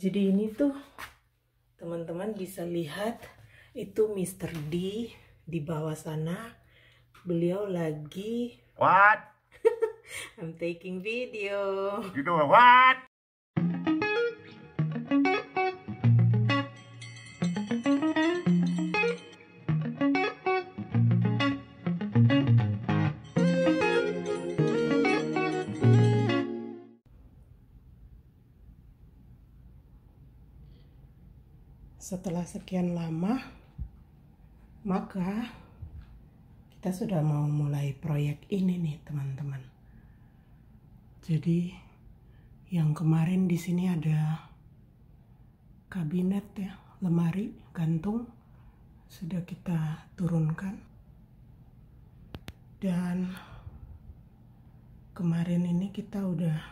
jadi ini tuh teman-teman bisa lihat itu Mr. D di bawah sana beliau lagi what I'm taking video you know what setelah sekian lama maka kita sudah mau mulai proyek ini nih teman-teman jadi yang kemarin di sini ada kabinet ya lemari gantung sudah kita turunkan dan kemarin ini kita udah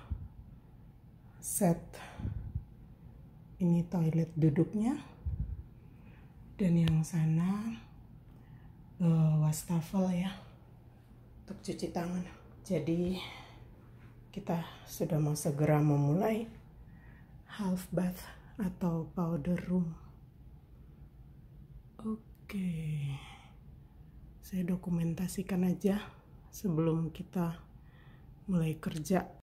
set ini toilet duduknya dan yang sana uh, wastafel ya untuk cuci tangan jadi kita sudah mau segera memulai half bath atau powder room oke saya dokumentasikan aja sebelum kita mulai kerja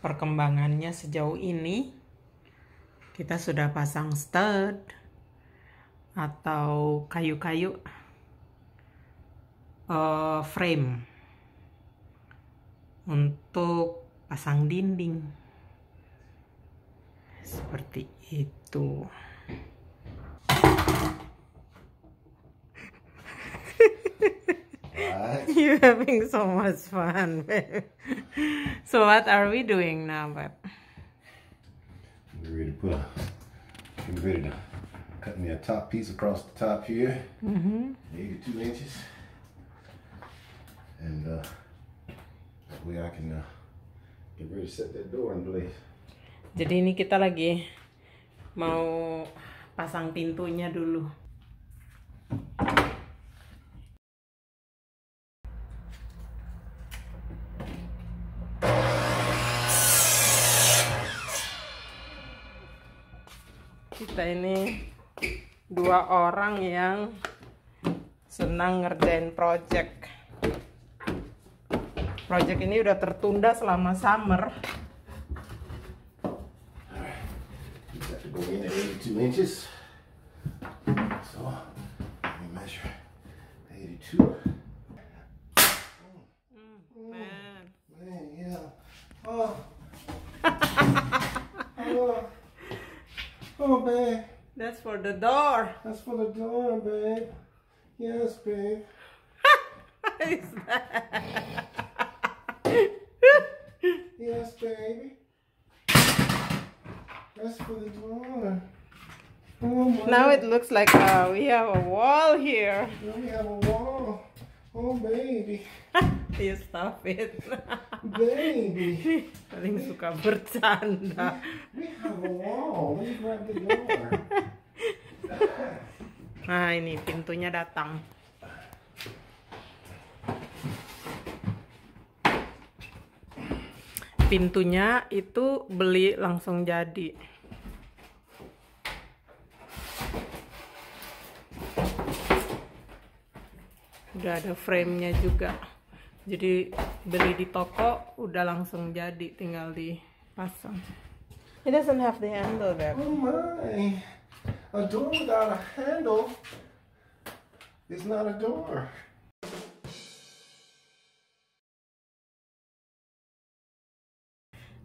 perkembangannya sejauh ini kita sudah pasang stud atau kayu-kayu uh, frame untuk pasang dinding seperti itu You having so much fun, babe. So what are we doing now, babe? ready to put a, I'm ready to cut me a top piece across the top here. Mm-hmm. Maybe two inches. And uh, that way I can uh, get ready to set that door in place. Jadi ini kita lagi mau pasang pintunya dulu. orang yang senang ngerjain project project ini udah tertunda selama summer That's for the door, babe. Yes, babe. yes, baby. That's for the door. Oh, now it looks like uh, we have a wall here. Now we have a wall. Oh, baby. you stop it. baby. Paling suka bercanda. We have a wall. Let me grab the door. nah ini pintunya datang pintunya itu beli langsung jadi udah ada framenya juga jadi beli di toko udah langsung jadi tinggal dipasang it doesn't have the handle there oh my A door without a handle is not a door.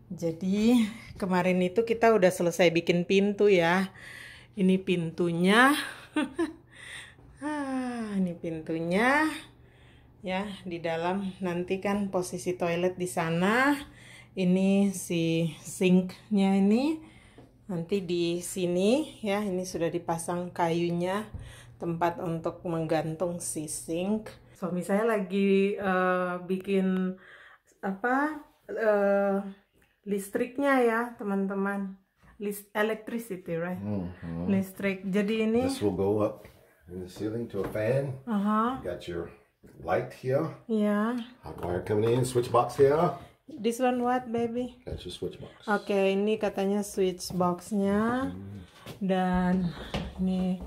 Jadi kemarin itu kita udah selesai bikin pintu ya. Ini pintunya. Ah, ini pintunya. Ya, di dalam nanti kan posisi toilet di sana. Ini si sinknya ini nanti di sini ya ini sudah dipasang kayunya tempat untuk menggantung si sink suami saya lagi uh, bikin apa uh, listriknya ya teman-teman list electricity right mm -hmm. listrik jadi ini this will go up in the ceiling to a fan uh -huh. you got your light here yeah hot wire coming in switch box here This one what, baby? That's a switch box. Oke, okay, ini katanya switch boxnya. Dan ini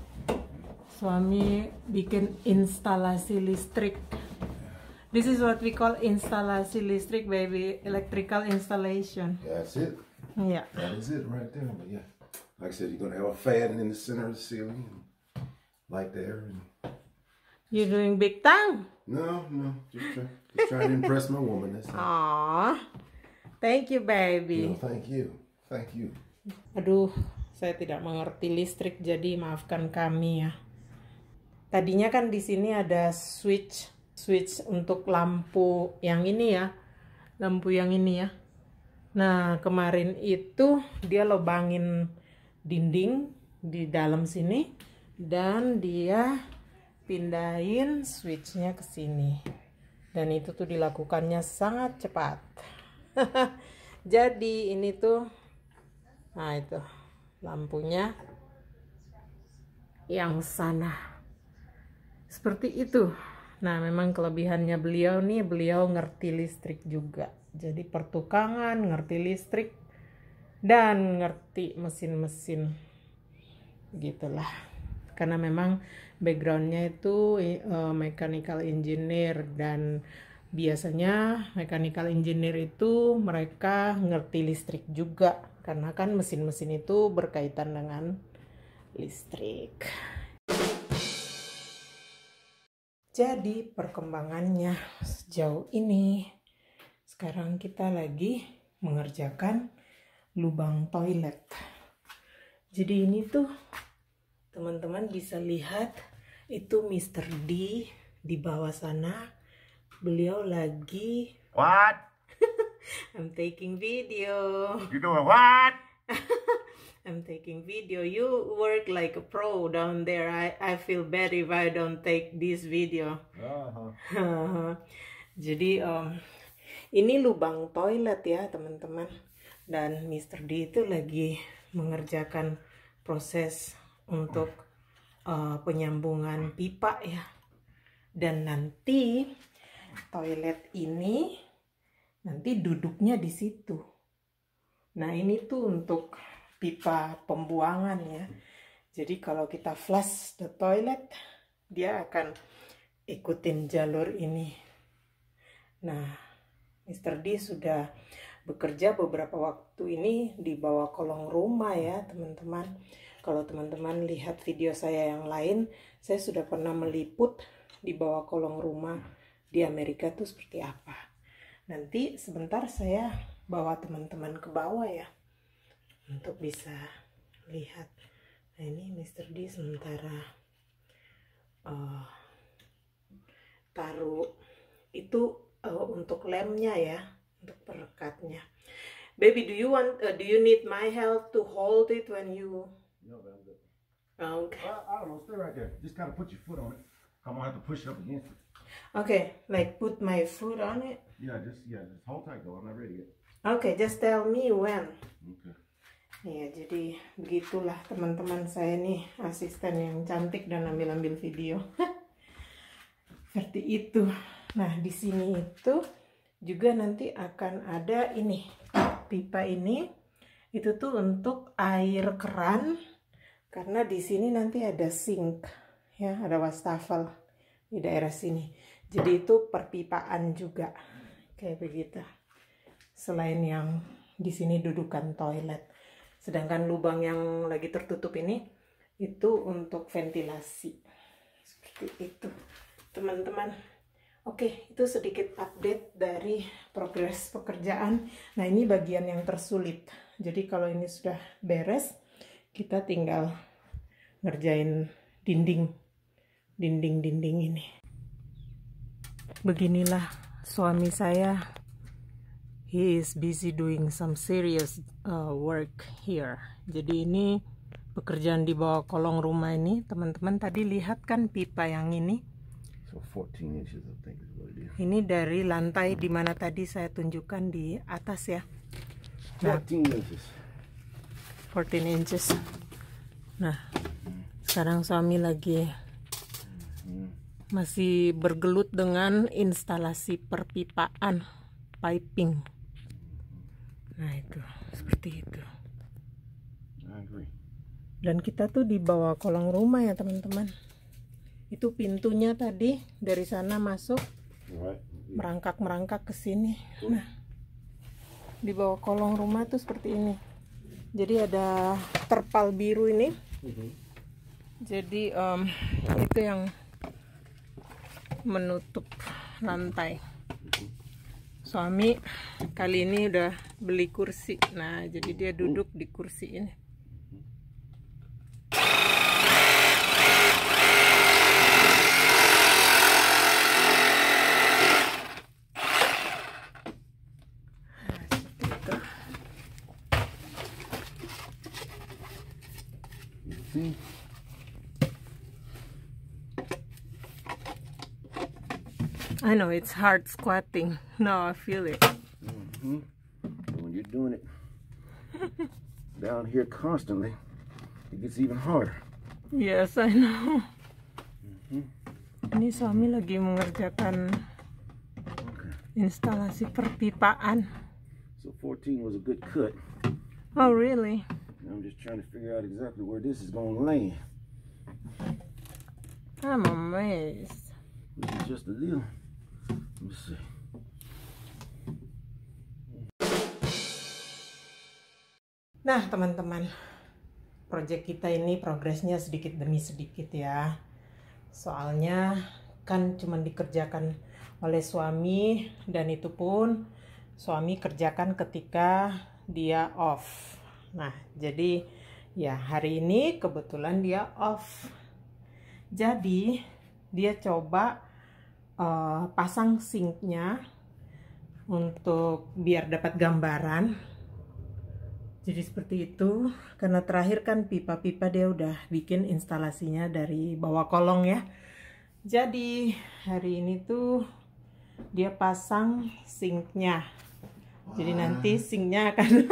suami bikin instalasi listrik. This is what we call instalasi listrik, baby. Electrical installation. That's it. Yeah. That is it right there. But yeah, like I said, you're gonna have a fan in the center of the ceiling, and light there, and You're doing big time. No, no. Just, try, just trying to impress my woman. That's Aww. Thank you, baby. No, thank you. Thank you. Aduh, saya tidak mengerti listrik, jadi maafkan kami ya. Tadinya kan di sini ada switch, switch untuk lampu yang ini ya, lampu yang ini ya. Nah, kemarin itu dia lobangin dinding di dalam sini dan dia pindahin switchnya ke sini dan itu tuh dilakukannya sangat cepat jadi ini tuh nah itu lampunya yang sana seperti itu nah memang kelebihannya beliau nih beliau ngerti listrik juga jadi pertukangan ngerti listrik dan ngerti mesin-mesin gitulah karena memang backgroundnya itu uh, mechanical engineer dan biasanya mechanical engineer itu mereka ngerti listrik juga karena kan mesin-mesin itu berkaitan dengan listrik. Jadi perkembangannya sejauh ini sekarang kita lagi mengerjakan lubang toilet. Jadi ini tuh teman-teman bisa lihat itu Mr. D di bawah sana beliau lagi what I'm taking video you know what I'm taking video you work like a pro down there I, I feel bad if I don't take this video uh -huh. Uh-huh. jadi um, ini lubang toilet ya teman-teman dan Mr. D itu lagi mengerjakan proses untuk uh, penyambungan pipa ya dan nanti toilet ini nanti duduknya di situ nah ini tuh untuk pipa pembuangan ya jadi kalau kita flush the toilet dia akan ikutin jalur ini nah Mr. D sudah bekerja beberapa waktu ini di bawah kolong rumah ya teman-teman kalau teman-teman lihat video saya yang lain, saya sudah pernah meliput di bawah kolong rumah di Amerika tuh seperti apa. Nanti sebentar saya bawa teman-teman ke bawah ya untuk bisa lihat. Nah ini Mr. D sementara uh, taruh itu uh, untuk lemnya ya, untuk perekatnya. Baby, do you want uh, do you need my help to hold it when you You I'm good. Oh, okay. I, I, don't know. Stay right there. Just kind of put your foot on it. I'm gonna have to push it up against it. Okay, like put my foot on it. Yeah, just yeah, just hold tight though. I'm not ready yet. Oke, okay, just tell me when. Okay. Yeah, jadi begitulah teman-teman saya nih asisten yang cantik dan ambil-ambil video. Seperti itu. Nah, di sini itu juga nanti akan ada ini pipa ini itu tuh untuk air keran karena di sini nanti ada sink ya ada wastafel di daerah sini jadi itu perpipaan juga kayak begitu selain yang di sini dudukan toilet sedangkan lubang yang lagi tertutup ini itu untuk ventilasi seperti itu teman-teman Oke, itu sedikit update dari progres pekerjaan. Nah, ini bagian yang tersulit jadi kalau ini sudah beres kita tinggal ngerjain dinding dinding-dinding ini beginilah suami saya he is busy doing some serious uh, work here jadi ini pekerjaan di bawah kolong rumah ini teman-teman tadi lihat kan pipa yang ini so 14 inches I think is what it is. ini dari lantai hmm. dimana tadi saya tunjukkan di atas ya 14 inches 14 inches nah sekarang suami lagi masih bergelut dengan instalasi perpipaan piping nah itu seperti itu dan kita tuh di bawah kolong rumah ya teman-teman itu pintunya tadi dari sana masuk merangkak merangkak ke sini nah di bawah kolong rumah tuh seperti ini jadi ada terpal biru ini -hmm. jadi um, itu yang menutup lantai suami kali ini udah beli kursi nah jadi dia duduk di kursi ini know it's hard squatting. No, I feel it. Mm -hmm. When you're doing it down here constantly, it gets even harder. Yes, I know. Mm-hmm. Ini suami lagi mengerjakan instalasi perpipaan. So 14 was a good cut. Oh, really? I'm just trying to figure out exactly where this is going to land. I'm amazed. This is just a little. Nah, teman-teman, project kita ini progresnya sedikit demi sedikit ya. Soalnya kan cuma dikerjakan oleh suami dan itu pun suami kerjakan ketika dia off. Nah, jadi ya hari ini kebetulan dia off. Jadi dia coba uh, pasang sinknya untuk biar dapat gambaran jadi seperti itu karena terakhir kan pipa-pipa dia udah bikin instalasinya dari bawah kolong ya jadi hari ini tuh dia pasang sinknya jadi nanti sinknya akan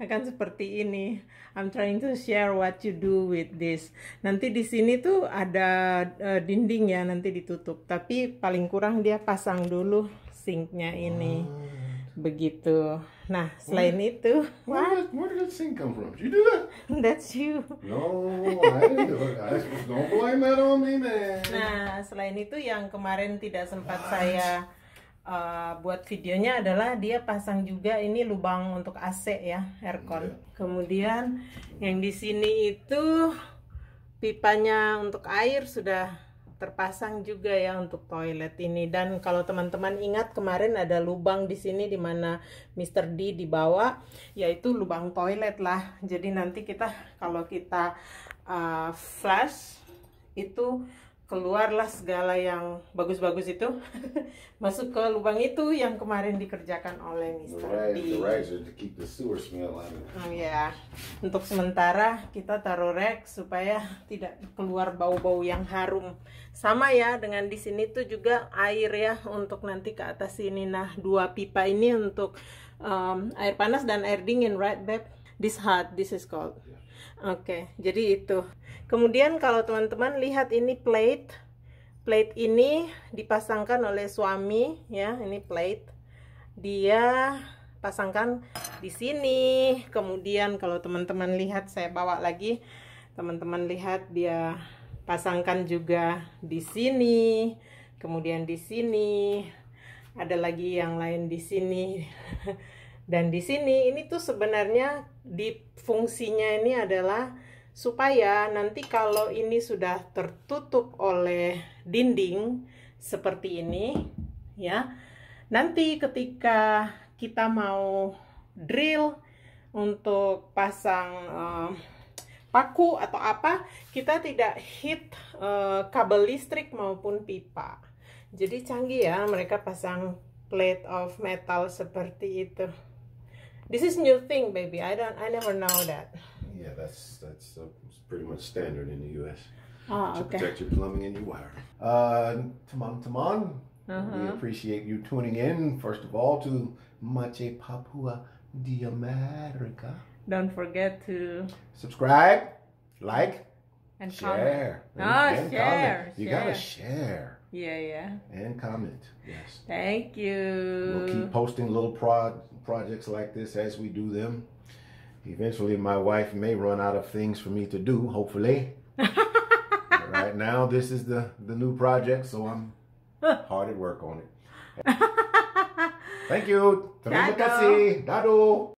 akan seperti ini. I'm trying to share what you do with this. Nanti di sini tuh ada uh, dinding ya nanti ditutup, tapi paling kurang dia pasang dulu sinknya ini. Hmm. Begitu. Nah, selain where, itu, where what? Did, where did that sink come from? Did you do that? That's you. No, I didn't do it. don't blame that on me, man. Nah, selain itu yang kemarin tidak sempat what? saya uh, buat videonya adalah dia pasang juga ini lubang untuk AC ya aircon. Yeah. Kemudian yang di sini itu pipanya untuk air sudah terpasang juga ya untuk toilet ini dan kalau teman-teman ingat kemarin ada lubang di sini di mana Mr. D dibawa yaitu lubang toilet lah jadi nanti kita kalau kita uh, eh, flash itu keluarlah segala yang bagus-bagus itu masuk ke lubang itu yang kemarin dikerjakan oleh Mr. D. Oh ya, untuk sementara kita taruh rek supaya tidak keluar bau-bau yang harum. Sama ya dengan di sini tuh juga air ya untuk nanti ke atas sini. Nah, dua pipa ini untuk um, air panas dan air dingin, right, Beb? this heart, this is called. oke okay, jadi itu kemudian kalau teman-teman lihat ini plate plate ini dipasangkan oleh suami ya ini plate dia pasangkan di sini kemudian kalau teman-teman lihat saya bawa lagi teman-teman lihat dia pasangkan juga di sini kemudian di sini ada lagi yang lain di sini dan di sini ini tuh sebenarnya di fungsinya ini adalah supaya nanti kalau ini sudah tertutup oleh dinding seperti ini ya nanti ketika kita mau drill untuk pasang um, paku atau apa kita tidak hit uh, kabel listrik maupun pipa jadi canggih ya mereka pasang plate of metal seperti itu This is new thing, baby. I don't. I never know that. Yeah, that's that's uh, pretty much standard in the U.S. Oh, ah, to okay. protect your plumbing and your wire. Uh, tamon tamon Uh-huh. We appreciate you tuning in. First of all, to Mache Papua de America. Don't forget to subscribe, like, and share. Comment. And, oh, ah, and share. You gotta share. Yeah, yeah. And comment. Yes. Thank you. We'll keep posting little prod projects like this as we do them. Eventually, my wife may run out of things for me to do, hopefully. right now, this is the, the new project, so I'm hard at work on it. Thank you. Dado.